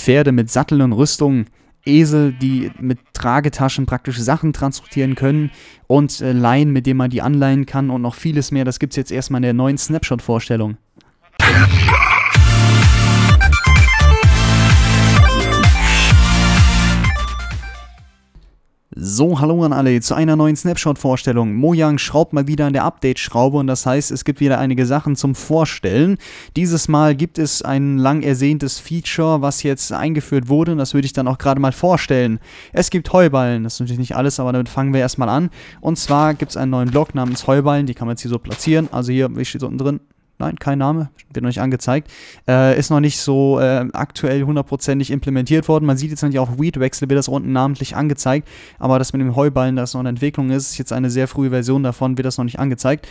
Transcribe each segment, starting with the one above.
Pferde mit Satteln und Rüstungen, Esel, die mit Tragetaschen praktische Sachen transportieren können und äh, Laien, mit denen man die anleihen kann und noch vieles mehr. Das gibt es jetzt erstmal in der neuen Snapshot-Vorstellung. So, hallo an alle zu einer neuen Snapshot-Vorstellung. Mojang schraubt mal wieder an der Update-Schraube und das heißt, es gibt wieder einige Sachen zum Vorstellen. Dieses Mal gibt es ein lang ersehntes Feature, was jetzt eingeführt wurde und das würde ich dann auch gerade mal vorstellen. Es gibt Heuballen, das ist natürlich nicht alles, aber damit fangen wir erstmal an. Und zwar gibt es einen neuen Blog namens Heuballen, die kann man jetzt hier so platzieren. Also hier, wie steht es unten drin? nein, kein Name, wird noch nicht angezeigt, äh, ist noch nicht so äh, aktuell hundertprozentig implementiert worden. Man sieht jetzt natürlich auch Weedwechsel, wird das unten namentlich angezeigt, aber das mit dem Heuballen, das noch in Entwicklung ist, ist jetzt eine sehr frühe Version davon, wird das noch nicht angezeigt.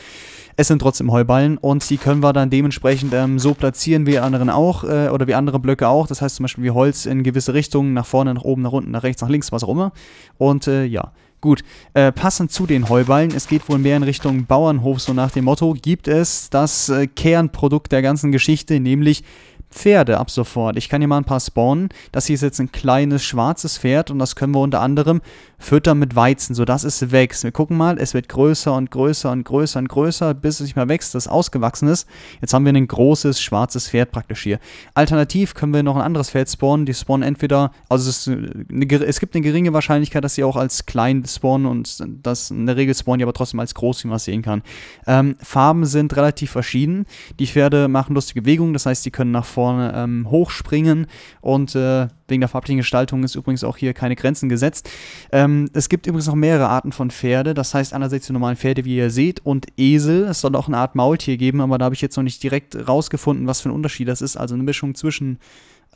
Es sind trotzdem Heuballen und die können wir dann dementsprechend ähm, so platzieren wie anderen auch äh, oder wie andere Blöcke auch. Das heißt zum Beispiel wie Holz in gewisse Richtungen, nach vorne, nach oben, nach unten, nach rechts, nach links, was auch immer. Und äh, ja, Gut, äh, passend zu den Heuballen, es geht wohl mehr in Richtung Bauernhof, so nach dem Motto, gibt es das äh, Kernprodukt der ganzen Geschichte, nämlich Pferde ab sofort. Ich kann hier mal ein paar spawnen. Das hier ist jetzt ein kleines schwarzes Pferd und das können wir unter anderem füttern mit Weizen, sodass es wächst. Wir gucken mal, es wird größer und größer und größer und größer, bis es nicht mehr wächst, das ausgewachsen ist. Jetzt haben wir ein großes schwarzes Pferd praktisch hier. Alternativ können wir noch ein anderes Pferd spawnen. Die spawnen entweder, also es, eine, es gibt eine geringe Wahrscheinlichkeit, dass sie auch als klein spawnen und das in der Regel spawnen die aber trotzdem als groß, wie man es sehen kann. Ähm, Farben sind relativ verschieden. Die Pferde machen lustige Bewegungen, das heißt, die können nach vorne vorne ähm, hochspringen und äh, wegen der farblichen Gestaltung ist übrigens auch hier keine Grenzen gesetzt. Ähm, es gibt übrigens noch mehrere Arten von Pferde, das heißt einerseits die normalen Pferde, wie ihr seht, und Esel. Es soll auch eine Art Maultier geben, aber da habe ich jetzt noch nicht direkt rausgefunden, was für ein Unterschied das ist. Also eine Mischung zwischen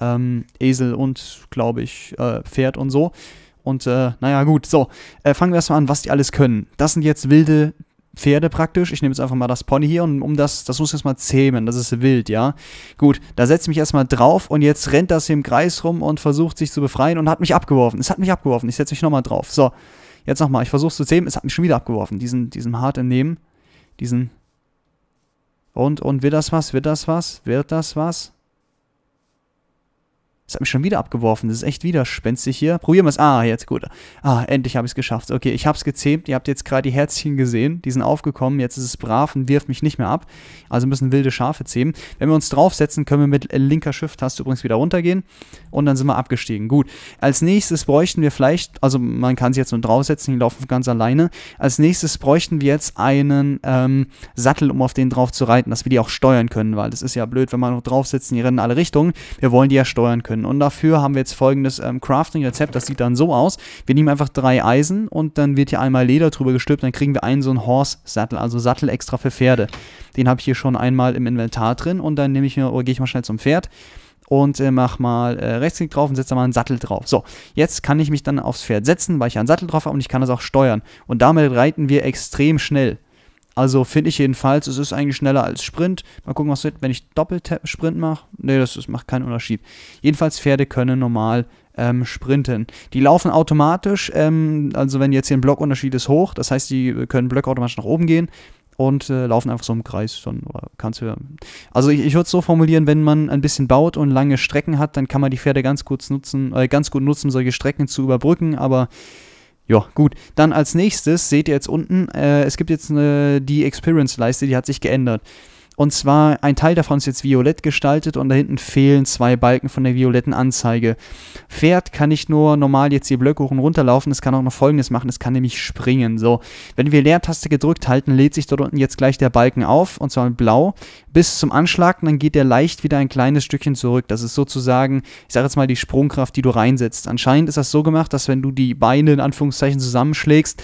ähm, Esel und, glaube ich, äh, Pferd und so. Und äh, naja, gut, so. Äh, fangen wir erstmal an, was die alles können. Das sind jetzt wilde Pferde praktisch. Ich nehme jetzt einfach mal das Pony hier und um das, das muss ich erstmal zähmen. Das ist wild, ja. Gut, da setze ich mich erstmal drauf und jetzt rennt das hier im Kreis rum und versucht sich zu befreien und hat mich abgeworfen. Es hat mich abgeworfen. Ich setze mich nochmal drauf. So, jetzt nochmal. Ich versuche es zu zähmen. Es hat mich schon wieder abgeworfen. Diesen, diesen hart im Diesen. Und, und wird das was? Wird das was? Wird das was? Das hat mich schon wieder abgeworfen. Das ist echt widerspenstig hier. Probieren wir es. Ah, jetzt gut. Ah, endlich habe ich es geschafft. Okay, ich habe es gezähmt. Ihr habt jetzt gerade die Herzchen gesehen. Die sind aufgekommen. Jetzt ist es brav und wirft mich nicht mehr ab. Also müssen wilde Schafe zähmen. Wenn wir uns draufsetzen, können wir mit linker Shift-Taste übrigens wieder runtergehen. Und dann sind wir abgestiegen. Gut. Als nächstes bräuchten wir vielleicht, also man kann sie jetzt nur draufsetzen, die laufen ganz alleine. Als nächstes bräuchten wir jetzt einen ähm, Sattel, um auf den drauf zu reiten, dass wir die auch steuern können, weil das ist ja blöd, wenn man noch draufsetzen, die rennen in alle Richtungen. Wir wollen die ja steuern können können. Und dafür haben wir jetzt folgendes ähm, Crafting-Rezept. Das sieht dann so aus. Wir nehmen einfach drei Eisen und dann wird hier einmal Leder drüber gestülpt. Dann kriegen wir einen so einen Horse-Sattel, also Sattel extra für Pferde. Den habe ich hier schon einmal im Inventar drin. Und dann nehme ich mir, oder gehe ich mal schnell zum Pferd und äh, mach mal äh, Rechtsklick drauf und setze da mal einen Sattel drauf. So, jetzt kann ich mich dann aufs Pferd setzen, weil ich einen Sattel drauf habe und ich kann das auch steuern. Und damit reiten wir extrem schnell. Also finde ich jedenfalls, es ist eigentlich schneller als Sprint. Mal gucken, was wird, wenn ich Doppel-Sprint mache. Nee, das, das, macht keinen Unterschied. Jedenfalls Pferde können normal ähm, sprinten. Die laufen automatisch, ähm, also wenn jetzt hier ein Blockunterschied ist hoch, das heißt, die äh, können Blöcke automatisch nach oben gehen und äh, laufen einfach so im Kreis. Dann kannst du, also ich, ich würde es so formulieren, wenn man ein bisschen baut und lange Strecken hat, dann kann man die Pferde ganz kurz nutzen, äh, ganz gut nutzen, solche Strecken zu überbrücken, aber ja, gut. Dann als nächstes seht ihr jetzt unten, äh, es gibt jetzt eine, die Experience-Leiste, die hat sich geändert. Und zwar ein Teil davon ist jetzt violett gestaltet und da hinten fehlen zwei Balken von der violetten Anzeige. Pferd kann nicht nur normal jetzt die Blöcke hoch und runter laufen, es kann auch noch folgendes machen, es kann nämlich springen. So, wenn wir Leertaste gedrückt halten, lädt sich dort unten jetzt gleich der Balken auf und zwar blau bis zum Anschlag und dann geht der leicht wieder ein kleines Stückchen zurück. Das ist sozusagen, ich sage jetzt mal die Sprungkraft, die du reinsetzt. Anscheinend ist das so gemacht, dass wenn du die Beine in Anführungszeichen zusammenschlägst,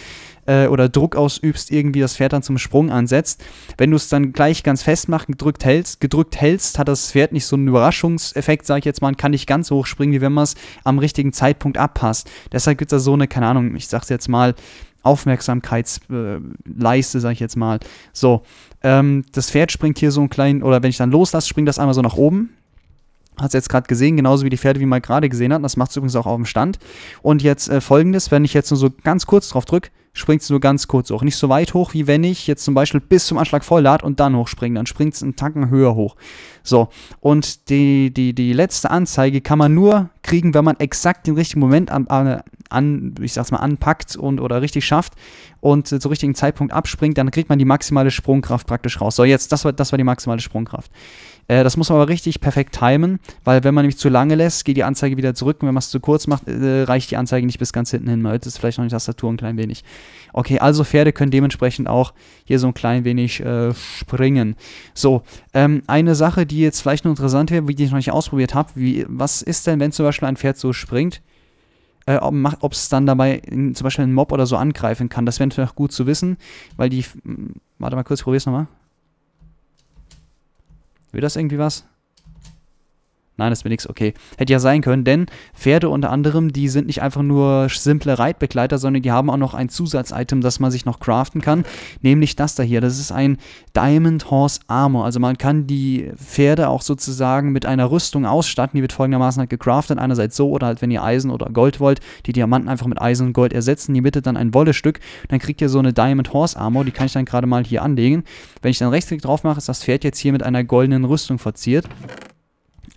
äh, oder Druck ausübst, irgendwie das Pferd dann zum Sprung ansetzt. Wenn du es dann gleich ganz festmachen gedrückt hältst, gedrückt hältst, hat das Pferd nicht so einen Überraschungseffekt, sage ich jetzt mal, und kann nicht ganz hoch springen, wie wenn man es am richtigen Zeitpunkt abpasst. Deshalb gibt es da so eine, keine Ahnung, ich sag's jetzt mal, Aufmerksamkeitsleiste, äh, sage ich jetzt mal. So, ähm, das Pferd springt hier so einen kleinen, oder wenn ich dann loslasse, springt das einmal so nach oben, hat es jetzt gerade gesehen, genauso wie die Pferde, wie man gerade gesehen hat. Das macht es übrigens auch auf dem Stand. Und jetzt äh, folgendes, wenn ich jetzt nur so ganz kurz drauf drücke, springt es nur ganz kurz hoch. Nicht so weit hoch, wie wenn ich jetzt zum Beispiel bis zum Anschlag voll lad und dann hochspringe. Dann springt es einen Tanken höher hoch. So, und die, die, die letzte Anzeige kann man nur kriegen, wenn man exakt den richtigen Moment an, an ich sag's mal, anpackt und oder richtig schafft und äh, zum richtigen Zeitpunkt abspringt, dann kriegt man die maximale Sprungkraft praktisch raus. So, jetzt, das war, das war die maximale Sprungkraft. Äh, das muss man aber richtig perfekt timen, weil wenn man nämlich zu lange lässt, geht die Anzeige wieder zurück und wenn man es zu kurz macht, äh, reicht die Anzeige nicht bis ganz hinten hin. Man hört es vielleicht noch die Tastatur ein klein wenig. Okay, also Pferde können dementsprechend auch hier so ein klein wenig äh, springen. So, ähm, eine Sache, die jetzt vielleicht noch interessant wäre, die ich noch nicht ausprobiert habe, was ist denn, wenn zum Beispiel ein Pferd so springt? Äh, ob es dann dabei in, zum Beispiel einen Mob oder so angreifen kann. Das wäre natürlich auch gut zu wissen, weil die. Hm, warte mal kurz, ich probiere es nochmal. Wird das irgendwie was? Nein, das wäre nichts, okay. Hätte ja sein können, denn Pferde unter anderem, die sind nicht einfach nur simple Reitbegleiter, sondern die haben auch noch ein Zusatzitem, das man sich noch craften kann, nämlich das da hier. Das ist ein Diamond Horse Armor. Also man kann die Pferde auch sozusagen mit einer Rüstung ausstatten, die wird folgendermaßen halt gecraftet. Einerseits so oder halt, wenn ihr Eisen oder Gold wollt, die Diamanten einfach mit Eisen und Gold ersetzen, die Mitte dann ein Wollestück. Dann kriegt ihr so eine Diamond Horse Armor, die kann ich dann gerade mal hier anlegen. Wenn ich dann Rechtsklick drauf mache, ist das Pferd jetzt hier mit einer goldenen Rüstung verziert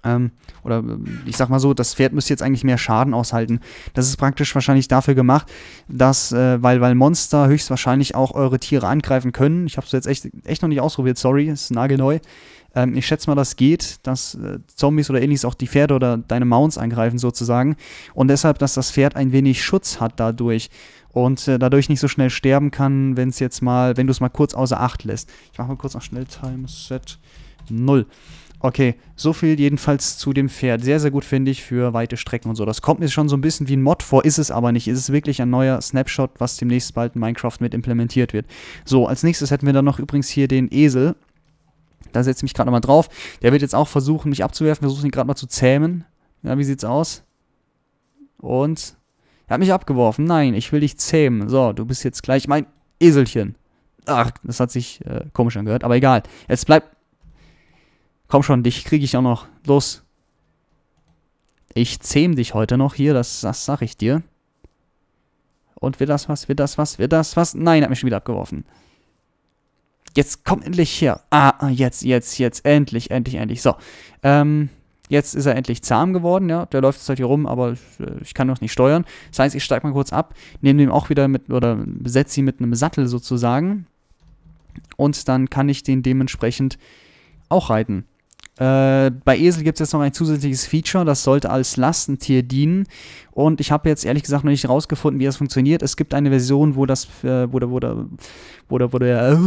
ähm, oder ähm, ich sag mal so, das Pferd müsste jetzt eigentlich mehr Schaden aushalten. Das ist praktisch wahrscheinlich dafür gemacht, dass, äh, weil, weil Monster höchstwahrscheinlich auch eure Tiere angreifen können. Ich habe es jetzt echt, echt noch nicht ausprobiert, sorry, ist nagelneu. Ähm, ich schätze mal, das geht, dass äh, Zombies oder ähnliches auch die Pferde oder deine Mounts angreifen sozusagen. Und deshalb, dass das Pferd ein wenig Schutz hat dadurch und äh, dadurch nicht so schnell sterben kann, wenn es jetzt mal, wenn du es mal kurz außer Acht lässt. Ich mache mal kurz noch schnell Time Set 0. Okay, so viel jedenfalls zu dem Pferd. Sehr, sehr gut finde ich für weite Strecken und so. Das kommt mir schon so ein bisschen wie ein Mod vor, ist es aber nicht. Ist es wirklich ein neuer Snapshot, was demnächst bald in Minecraft mit implementiert wird. So, als nächstes hätten wir dann noch übrigens hier den Esel. Da setze ich mich gerade nochmal drauf. Der wird jetzt auch versuchen, mich abzuwerfen. Versuchen ihn gerade mal zu zähmen. Ja, wie sieht's aus? Und? Er hat mich abgeworfen. Nein, ich will dich zähmen. So, du bist jetzt gleich mein Eselchen. Ach, das hat sich äh, komisch angehört, aber egal. Jetzt bleibt Komm schon, dich kriege ich auch noch. Los. Ich zähm dich heute noch hier, das, das sag ich dir. Und wird das was, wird das was, wird das was? Nein, hat mich schon wieder abgeworfen. Jetzt komm endlich her. Ah, ah jetzt, jetzt, jetzt. Endlich, endlich, endlich. So. Ähm, Jetzt ist er endlich zahm geworden, ja. Der läuft jetzt halt hier rum, aber ich äh, kann noch nicht steuern. Das heißt, ich steig mal kurz ab, nehme ihn auch wieder mit, oder besetze ihn mit einem Sattel sozusagen. Und dann kann ich den dementsprechend auch reiten. Äh, bei Esel gibt es jetzt noch ein zusätzliches Feature, das sollte als Lastentier dienen. Und ich habe jetzt ehrlich gesagt noch nicht rausgefunden, wie das funktioniert. Es gibt eine Version, wo das, äh, wo, der, wo, der, wo, der, wo, der, äh,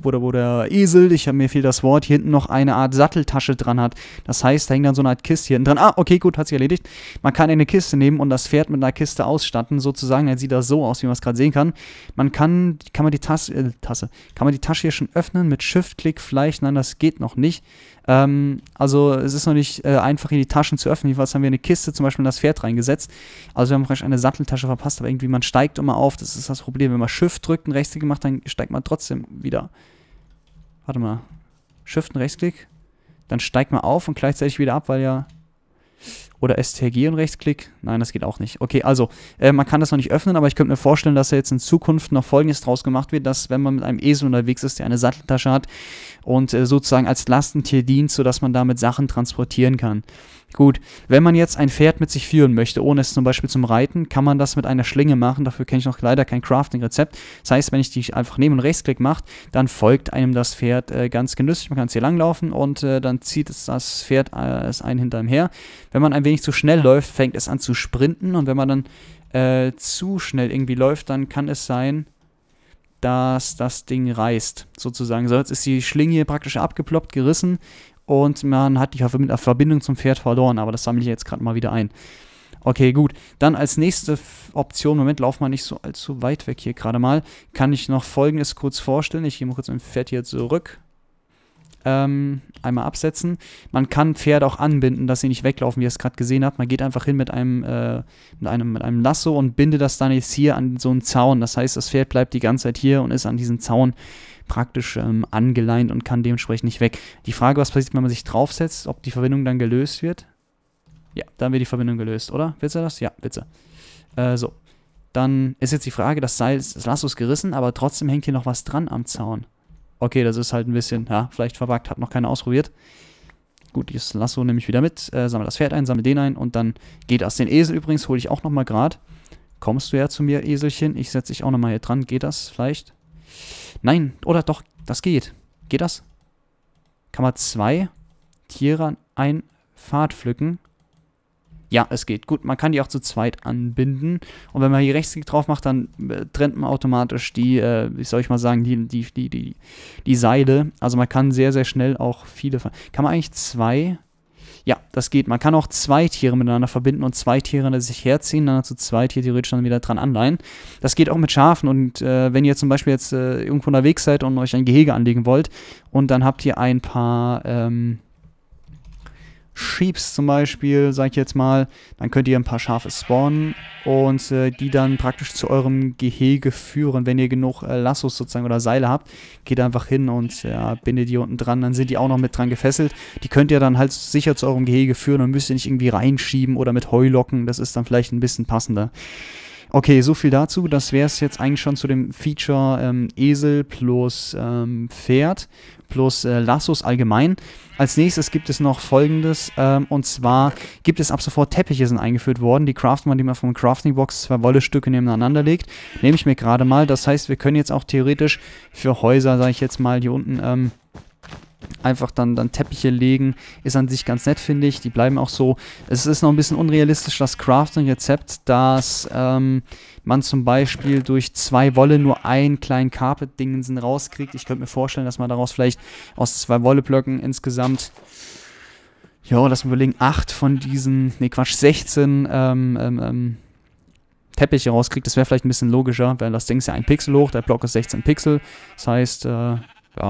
wo, der, wo der Esel, ich habe mir viel das Wort, hier hinten noch eine Art Satteltasche dran hat. Das heißt, da hängt dann so eine Art Kiste hier dran. Ah, okay, gut, hat sich erledigt. Man kann eine Kiste nehmen und das Pferd mit einer Kiste ausstatten, sozusagen. Dann sieht das so aus, wie man es gerade sehen kann. Man kann, kann man die Tasse, äh, Tasse, kann man die Tasche hier schon öffnen mit shift click vielleicht, nein, das geht noch nicht. Ähm, also es ist noch nicht äh, einfach, in die Taschen zu öffnen. Jedenfalls haben wir eine Kiste zum Beispiel in das Pferd reingesetzt. Also wir haben praktisch eine Satteltasche verpasst, aber irgendwie man steigt immer auf. Das ist das Problem. Wenn man Shift drückt und Rechtsklick macht, dann steigt man trotzdem wieder. Warte mal. Shift und Rechtsklick. Dann steigt man auf und gleichzeitig wieder ab, weil ja oder STRG und Rechtsklick? Nein, das geht auch nicht. Okay, also, äh, man kann das noch nicht öffnen, aber ich könnte mir vorstellen, dass da jetzt in Zukunft noch Folgendes draus gemacht wird, dass wenn man mit einem Esel unterwegs ist, der eine Satteltasche hat und äh, sozusagen als Lastentier dient, sodass man damit Sachen transportieren kann. Gut, wenn man jetzt ein Pferd mit sich führen möchte, ohne es zum Beispiel zum Reiten, kann man das mit einer Schlinge machen. Dafür kenne ich noch leider kein Crafting-Rezept. Das heißt, wenn ich die einfach nehme und Rechtsklick mache, dann folgt einem das Pferd äh, ganz genüsslich. Man kann es hier langlaufen und äh, dann zieht es das Pferd äh, es einen hinter einem her. Wenn man ein wenig zu schnell läuft, fängt es an zu sprinten. Und wenn man dann äh, zu schnell irgendwie läuft, dann kann es sein, dass das Ding reißt, sozusagen. So, jetzt ist die Schlinge praktisch abgeploppt, gerissen und man hat die Verbindung zum Pferd verloren. Aber das sammle ich jetzt gerade mal wieder ein. Okay, gut. Dann als nächste Option, Moment, lauf mal nicht so allzu weit weg hier gerade mal, kann ich noch Folgendes kurz vorstellen. Ich gehe mal kurz mit dem Pferd hier zurück. Ähm, einmal absetzen. Man kann Pferde auch anbinden, dass sie nicht weglaufen, wie ihr es gerade gesehen habt. Man geht einfach hin mit einem, äh, mit, einem, mit einem Lasso und bindet das dann jetzt hier an so einen Zaun. Das heißt, das Pferd bleibt die ganze Zeit hier und ist an diesen Zaun praktisch ähm, angeleint und kann dementsprechend nicht weg. Die Frage, was passiert, wenn man sich draufsetzt, ob die Verbindung dann gelöst wird? Ja, dann wird die Verbindung gelöst, oder? Willst du das? Ja, willst Äh, so. Dann ist jetzt die Frage, das Seil, das Lasso ist gerissen, aber trotzdem hängt hier noch was dran am Zaun okay, das ist halt ein bisschen, ja, vielleicht verpackt, hat noch keiner ausprobiert. Gut, das Lasso nehme ich wieder mit, äh, sammle das Pferd ein, sammle den ein und dann geht das. Den Esel übrigens hole ich auch nochmal gerade. Kommst du ja zu mir, Eselchen? Ich setze dich auch nochmal hier dran. Geht das vielleicht? Nein, oder doch, das geht. Geht das? Kann man zwei Tiere ein Pfad pflücken? Ja, es geht. Gut, man kann die auch zu zweit anbinden. Und wenn man hier Rechtsklick drauf macht, dann äh, trennt man automatisch die, äh, wie soll ich mal sagen, die, die, die, die, die Seile. Also man kann sehr, sehr schnell auch viele... Kann man eigentlich zwei... Ja, das geht. Man kann auch zwei Tiere miteinander verbinden und zwei Tiere sich herziehen, dann zu zwei Tiere theoretisch dann wieder dran anleihen. Das geht auch mit Schafen und äh, wenn ihr zum Beispiel jetzt äh, irgendwo unterwegs seid und euch ein Gehege anlegen wollt und dann habt ihr ein paar... Ähm, schiebst zum Beispiel, sag ich jetzt mal, dann könnt ihr ein paar Schafe spawnen und äh, die dann praktisch zu eurem Gehege führen. Wenn ihr genug äh, Lassos sozusagen oder Seile habt, geht einfach hin und äh, ja, bindet die unten dran, dann sind die auch noch mit dran gefesselt. Die könnt ihr dann halt sicher zu eurem Gehege führen und müsst ihr nicht irgendwie reinschieben oder mit Heu locken. Das ist dann vielleicht ein bisschen passender. Okay, so viel dazu. Das wäre es jetzt eigentlich schon zu dem Feature ähm, Esel plus ähm, Pferd plus äh, Lassos allgemein. Als nächstes gibt es noch folgendes, ähm, und zwar gibt es ab sofort Teppiche sind eingeführt worden, die craftet man, die man vom Crafting Box zwei Wollestücke nebeneinander legt, nehme ich mir gerade mal, das heißt, wir können jetzt auch theoretisch für Häuser, sage ich jetzt mal, hier unten, ähm, einfach dann, dann Teppiche legen, ist an sich ganz nett, finde ich. Die bleiben auch so. Es ist noch ein bisschen unrealistisch, das Crafting-Rezept, dass ähm, man zum Beispiel durch zwei Wolle nur einen kleinen Carpet-Dingensen rauskriegt. Ich könnte mir vorstellen, dass man daraus vielleicht aus zwei Wolleblöcken insgesamt ja, lass mal überlegen, acht von diesen, nee Quatsch, 16 ähm, ähm, ähm, Teppiche rauskriegt, das wäre vielleicht ein bisschen logischer, weil das Ding ist ja ein Pixel hoch, der Block ist 16 Pixel, das heißt, äh, ja,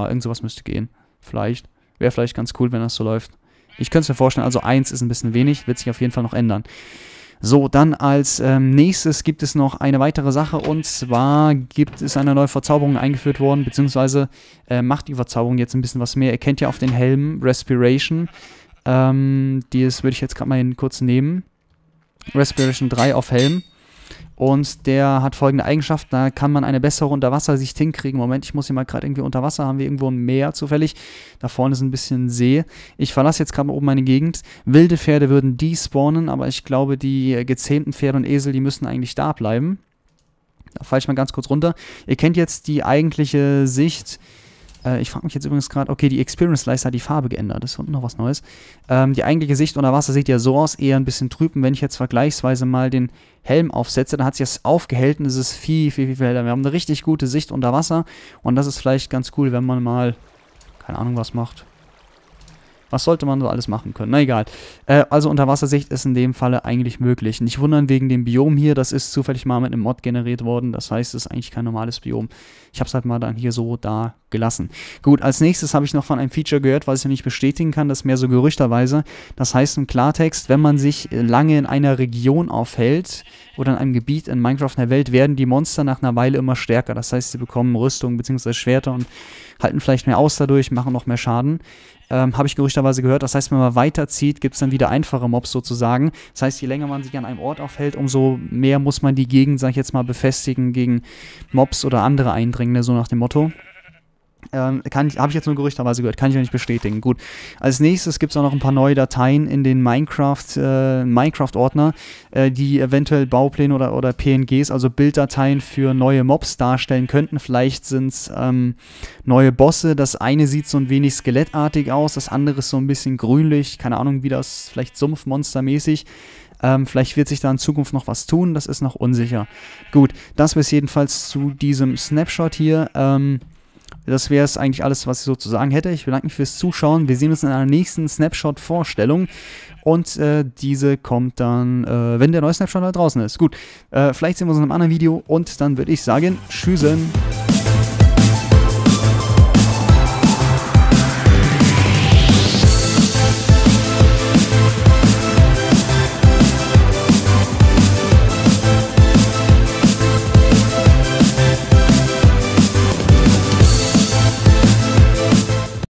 irgend sowas müsste gehen. Vielleicht. Wäre vielleicht ganz cool, wenn das so läuft. Ich könnte es mir vorstellen, also 1 ist ein bisschen wenig, wird sich auf jeden Fall noch ändern. So, dann als ähm, nächstes gibt es noch eine weitere Sache und zwar gibt es eine neue Verzauberung eingeführt worden, beziehungsweise äh, macht die Verzauberung jetzt ein bisschen was mehr. Ihr kennt ja auf den Helmen Respiration. Ähm, das würde ich jetzt gerade mal kurz nehmen. Respiration 3 auf Helm. Und der hat folgende Eigenschaft, da kann man eine bessere Unterwassersicht hinkriegen. Moment, ich muss hier mal gerade irgendwie unter Wasser, haben wir irgendwo ein Meer zufällig. Da vorne ist ein bisschen See. Ich verlasse jetzt gerade oben meine Gegend. Wilde Pferde würden die spawnen, aber ich glaube, die gezähmten Pferde und Esel, die müssen eigentlich da bleiben. Da falle ich mal ganz kurz runter. Ihr kennt jetzt die eigentliche Sicht äh, ich frage mich jetzt übrigens gerade, okay, die Experience Leiste hat die Farbe geändert. Das ist unten noch was Neues. Ähm, die eigentliche Sicht unter Wasser sieht ja so aus, eher ein bisschen trüben. Wenn ich jetzt vergleichsweise mal den Helm aufsetze, dann hat sich das aufgehellt und es ist viel, viel, viel, viel heller. Wir haben eine richtig gute Sicht unter Wasser und das ist vielleicht ganz cool, wenn man mal, keine Ahnung was macht, was sollte man so alles machen können? Na egal. Äh, also Unterwassersicht ist in dem Falle eigentlich möglich. Nicht wundern wegen dem Biom hier, das ist zufällig mal mit einem Mod generiert worden. Das heißt, es ist eigentlich kein normales Biom. Ich habe es halt mal dann hier so da gelassen. Gut, als nächstes habe ich noch von einem Feature gehört, was ich noch nicht bestätigen kann, das ist mehr so gerüchterweise. Das heißt im Klartext, wenn man sich lange in einer Region aufhält oder in einem Gebiet in Minecraft in der Welt, werden die Monster nach einer Weile immer stärker. Das heißt, sie bekommen Rüstung bzw. Schwerter und halten vielleicht mehr aus dadurch, machen noch mehr Schaden ähm, habe ich gerüchterweise gehört. Das heißt, wenn man weiterzieht, gibt es dann wieder einfache Mobs sozusagen. Das heißt, je länger man sich an einem Ort aufhält, umso mehr muss man die Gegend, sag ich jetzt mal, befestigen gegen Mobs oder andere Eindringende, so nach dem Motto. Ähm, habe ich jetzt nur gerüchterweise gehört, kann ich noch nicht bestätigen. Gut. Als nächstes gibt es auch noch ein paar neue Dateien in den Minecraft, äh, Minecraft-Ordner, äh, die eventuell Baupläne oder, oder PNGs, also Bilddateien für neue Mobs darstellen könnten. Vielleicht sind es ähm, neue Bosse. Das eine sieht so ein wenig skelettartig aus, das andere ist so ein bisschen grünlich, keine Ahnung, wie das, vielleicht sumpfmonstermäßig. Ähm, vielleicht wird sich da in Zukunft noch was tun, das ist noch unsicher. Gut, das bis jedenfalls zu diesem Snapshot hier. Ähm, das wäre es eigentlich alles, was ich so zu sagen hätte. Ich bedanke mich fürs Zuschauen. Wir sehen uns in einer nächsten Snapshot-Vorstellung. Und äh, diese kommt dann, äh, wenn der neue Snapshot da draußen ist. Gut, äh, vielleicht sehen wir uns in einem anderen Video. Und dann würde ich sagen, tschüssen.